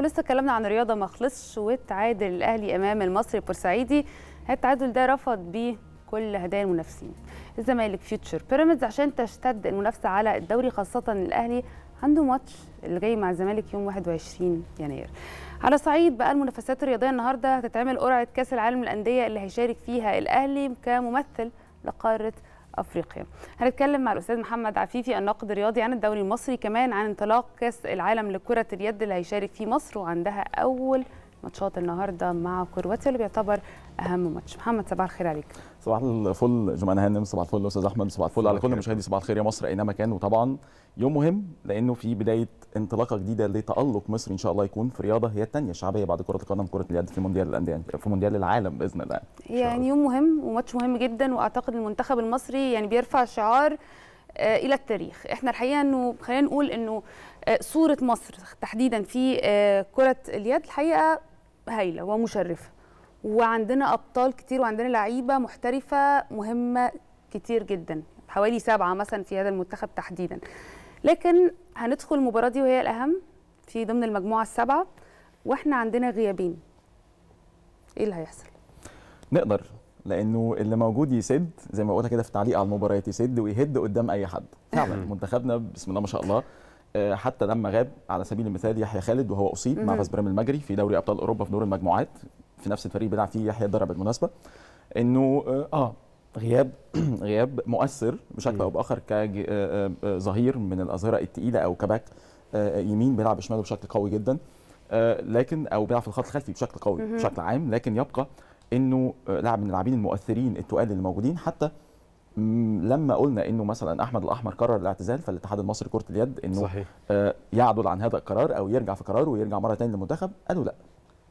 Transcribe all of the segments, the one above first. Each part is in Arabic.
ولسه اتكلمنا عن الرياضه ما خلصش وتعادل الاهلي امام المصري بورسعيدي التعادل ده رفض بيه كل هدايا المنافسين الزمالك فيوتشر بيراميدز عشان تشتد المنافسه على الدوري خاصه الاهلي عنده ماتش اللي جاي مع الزمالك يوم 21 يناير على صعيد بقى المنافسات الرياضيه النهارده هتتعمل قرعه كاس العالم للانديه اللي هيشارك فيها الاهلي كممثل لقاره افريقيا هنتكلم مع الاستاذ محمد عفيفي الناقد الرياضي عن الدوري المصري كمان عن انطلاق كاس العالم لكره اليد اللي هيشارك فيه مصر وعندها اول ماتشات النهارده مع كرواتيا اللي بيعتبر اهم ماتش محمد صباح الخير عليك صباح الفل جمانه هانم صباح الفل استاذ احمد صباح الفل على كل مشاهدي صباح الخير يا مصر اينما كان وطبعا يوم مهم لانه في بدايه انطلاقه جديده لتالق مصر ان شاء الله يكون في رياضه هي الثانيه الشعبيه بعد كره القدم كره اليد في مونديال الانديه في مونديال العالم باذن الله يعني يوم مهم وماتش مهم جدا واعتقد المنتخب المصري يعني بيرفع شعار آه، الى التاريخ احنا الحقيقه انه خلينا نقول انه آه، صوره مصر تحديدا في آه، كره اليد الحقيقه هايله ومشرفه وعندنا ابطال كتير وعندنا لعيبه محترفه مهمه كتير جدا حوالي سبعه مثلا في هذا المنتخب تحديدا لكن هندخل المباراه دي وهي الاهم في ضمن المجموعه السبعه واحنا عندنا غيابين ايه اللي هيحصل نقدر لانه اللي موجود يسد زي ما قلت كده في التعليق على المباريات يسد ويهد قدام اي حد فعلا منتخبنا بسم الله ما شاء الله آه، حتى لما غاب على سبيل المثال يحيى خالد وهو اصيب مع فاسبرام المجري في دوري ابطال اوروبا في دور المجموعات في نفس الفريق بيلعب فيه يحيى الدرع بالمناسبه انه اه, آه، غياب غياب مؤثر بشكل او باخر كظهير آه، من الاظهره الثقيله او كباك يمين بيلعب شماله بشكل قوي جدا لكن او بيلعب في الخط الخلفي بشكل قوي بشكل عام لكن يبقى انه لاعب من اللاعبين المؤثرين التقال اللي موجودين حتى لما قلنا انه مثلا احمد الاحمر قرر الاعتزال فالاتحاد المصري لكره اليد انه صحيح. آه، يعدل عن هذا القرار او يرجع في قراره ويرجع مره ثانيه للمنتخب قالوا لا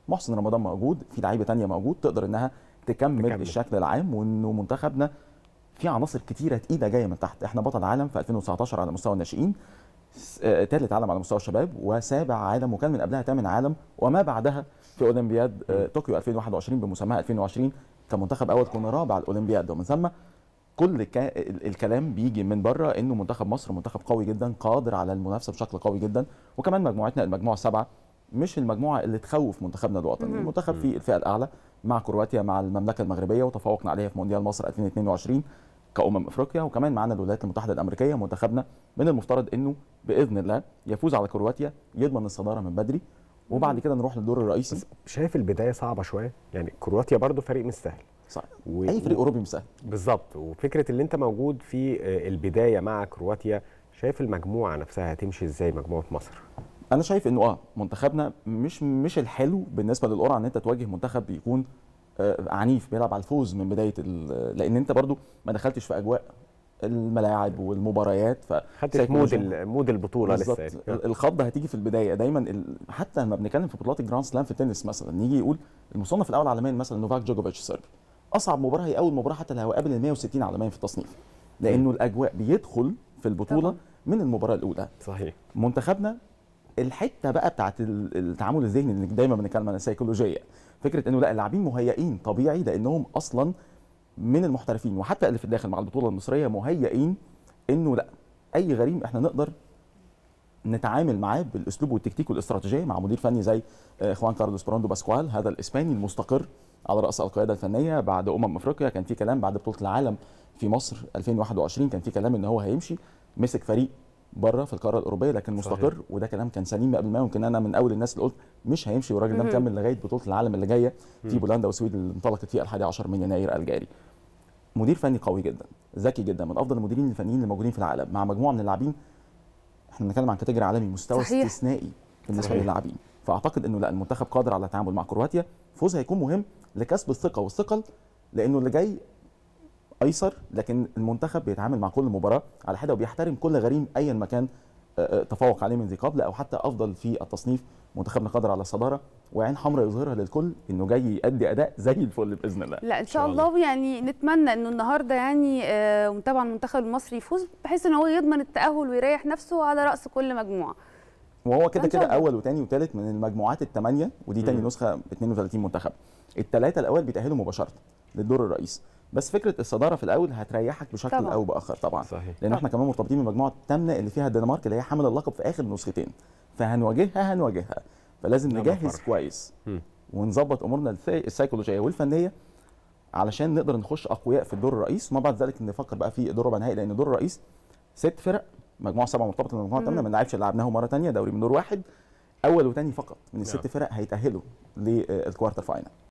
محسن رمضان موجود في لعيبه ثانيه موجود تقدر انها تكمل, تكمل الشكل العام وانه منتخبنا في عناصر كتيره تقيله جايه من تحت احنا بطل عالم في 2019 على مستوى الناشئين ثالث آه، عالم على مستوى الشباب وسابع عالم وكان من قبلها ثامن عالم وما بعدها في اولمبياد آه، طوكيو 2021 بمسماها 2020 كمنتخب اول كنا رابع الاولمبياد ومن ثم كل الكلام بيجي من بره انه منتخب مصر منتخب قوي جدا قادر على المنافسه بشكل قوي جدا وكمان مجموعتنا المجموعه السبعه مش المجموعه اللي تخوف منتخبنا الوطني المنتخب في الفئه الاعلى مع كرواتيا مع المملكه المغربيه وتفوقنا عليها في مونديال مصر 2022 كامم افريقيا وكمان معانا الولايات المتحده الامريكيه منتخبنا من المفترض انه باذن الله يفوز على كرواتيا يضمن الصداره من بدري وبعد كده نروح للدور الرئيسي شايف البدايه صعبه شويه يعني كرواتيا برضو فريق مش سهل و... اي فريق اوروبي مش سهل بالظبط وفكره ان انت موجود في آه، البدايه مع كرواتيا شايف المجموعه نفسها هتمشي ازاي مجموعه مصر انا شايف انه اه منتخبنا مش مش الحلو بالنسبه للقرعه ان انت تواجه منتخب بيكون آه، عنيف بيلعب على الفوز من بدايه لان انت برضو ما دخلتش في اجواء الملاعب والمباريات ف مود مود البطوله لسه يعني. الخضه هتيجي في البدايه دايما ال... حتى لما بنتكلم في بطولات الجراند سلام في التنس مثلا نيجي يقول المصنف الاول عالميا مثلا نوفاك جوكوفيتش صربي اصعب مباراه هي اول مباراه حتى لو قابل ال 160 عالميا في التصنيف لانه الاجواء بيدخل في البطوله طبعا. من المباراه الاولى صحيح منتخبنا الحته بقى بتاعت التعامل الذهني اللي دايما بنتكلم عن السيكولوجيه فكره انه لا اللاعبين مهيئين طبيعي لانهم اصلا من المحترفين وحتى اللي في الداخل مع البطوله المصريه مهيئين انه لا اي غريم احنا نقدر نتعامل معاه بالاسلوب والتكتيك والاستراتيجيه مع مدير فني زي آه، اخوان كارلوس براندو باسكوال هذا الاسباني المستقر على راس القياده الفنيه بعد امم افريقيا كان في كلام بعد بطوله العالم في مصر 2021 كان في كلام ان هو هيمشي مسك فريق بره في القاره الاوروبيه لكن مستقر صحيح. وده كلام كان سليم قبل ما يمكن انا من اول الناس اللي قلت مش هيمشي والراجل ده مكمل لغايه بطوله العالم اللي جايه في بولندا والسويد اللي انطلقت في 11 من يناير الجاري مدير فني قوي جدا ذكي جدا من افضل المديرين الفنيين الموجودين في العالم مع مجموعه من اللاعبين احنا بنتكلم عن كاتيجري عالمي مستوى صحيح. استثنائي بالنسبه للاعبين فاعتقد انه لا المنتخب قادر على التعامل مع كرواتيا فوز هيكون مهم لكسب الثقه والثقل لانه اللي جاي ايسر لكن المنتخب بيتعامل مع كل مباراه على حده وبيحترم كل غريم ايا مكان تفوق عليه من ذي قبل او حتى افضل في التصنيف منتخبنا قادر على الصداره وعين حمراء يظهرها للكل انه جاي يؤدي اداء زي الفل باذن الله لا ان شاء الله ويعني نتمنى انه النهارده يعني طبعا آه، المنتخب المصري يفوز بحيث ان هو يضمن التاهل ويريح نفسه على راس كل مجموعه وهو كده كده اول وثاني وثالث من المجموعات الثمانيه ودي ثاني نسخه 32 منتخب الثلاثه الاوائل بيتاهلوا مباشره للدور الرئيسي بس فكره الصداره في الاول هتريحك بشكل طبعًا. او باخر طبعا صحيح. لان احنا كمان مرتبطين بمجموعه الثامنه اللي فيها الدنمارك اللي هي حامل اللقب في اخر نسختين فهنواجهها هنواجهها فلازم نجهز فرح. كويس ونظبط امورنا السيكولوجيه والفنيه علشان نقدر نخش اقوياء في الدور الرئيس وما بعد ذلك نفكر بقى في دور ربع نهائي لان دور الرئيس ست فرق مجموعه سبعه مرتبطه بالمجموعه الثامنه ما نلعبش اللي لعبناه مره ثانيه دوري من دور واحد اول وثاني فقط من نعم. الست فرق هيتاهلوا للكوارتر فاينل